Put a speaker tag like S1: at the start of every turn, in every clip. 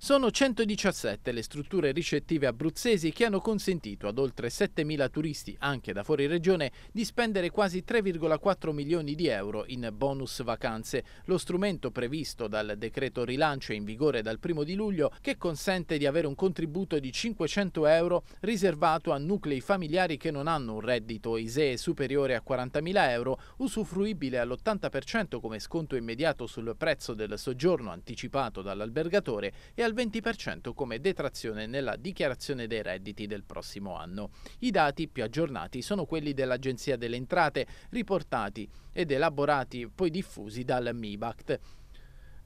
S1: Sono 117 le strutture ricettive abruzzesi che hanno consentito ad oltre 7.000 turisti, anche da fuori regione, di spendere quasi 3,4 milioni di euro in bonus vacanze, lo strumento previsto dal decreto rilancio in vigore dal 1 di luglio che consente di avere un contributo di 500 euro riservato a nuclei familiari che non hanno un reddito ISEE superiore a 40.000 euro, usufruibile all'80% come sconto immediato sul prezzo del soggiorno anticipato dall'albergatore e al 20% come detrazione nella dichiarazione dei redditi del prossimo anno. I dati più aggiornati sono quelli dell'Agenzia delle Entrate, riportati ed elaborati poi diffusi dal MIBACT.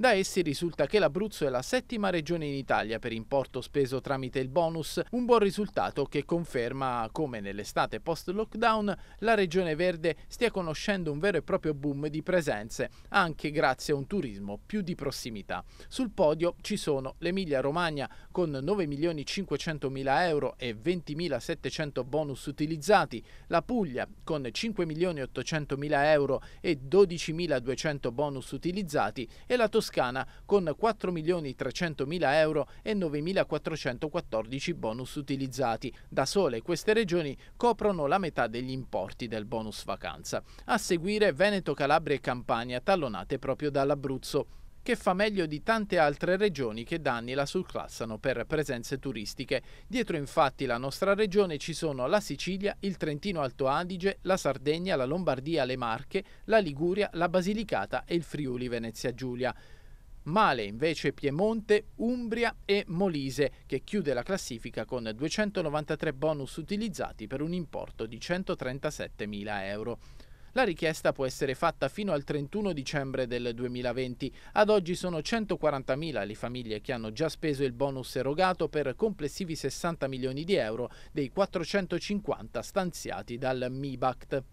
S1: Da essi risulta che l'Abruzzo è la settima regione in Italia per importo speso tramite il bonus, un buon risultato che conferma come nell'estate post-lockdown la regione verde stia conoscendo un vero e proprio boom di presenze, anche grazie a un turismo più di prossimità. Sul podio ci sono l'Emilia-Romagna con 9.500.000 euro e 20.700 bonus utilizzati, la Puglia con 5.800.000 euro e 12.200 bonus utilizzati e la Toscana Toscana con 4.300.000 euro e 9.414 bonus utilizzati. Da sole queste regioni coprono la metà degli importi del bonus vacanza. A seguire Veneto, Calabria e Campania tallonate proprio dall'Abruzzo che fa meglio di tante altre regioni che da anni la surclassano per presenze turistiche. Dietro infatti la nostra regione ci sono la Sicilia, il Trentino Alto Adige, la Sardegna, la Lombardia, le Marche, la Liguria, la Basilicata e il Friuli Venezia Giulia. Male invece Piemonte, Umbria e Molise, che chiude la classifica con 293 bonus utilizzati per un importo di 137.000 euro. La richiesta può essere fatta fino al 31 dicembre del 2020. Ad oggi sono 140.000 le famiglie che hanno già speso il bonus erogato per complessivi 60 milioni di euro dei 450 stanziati dal MIBACT.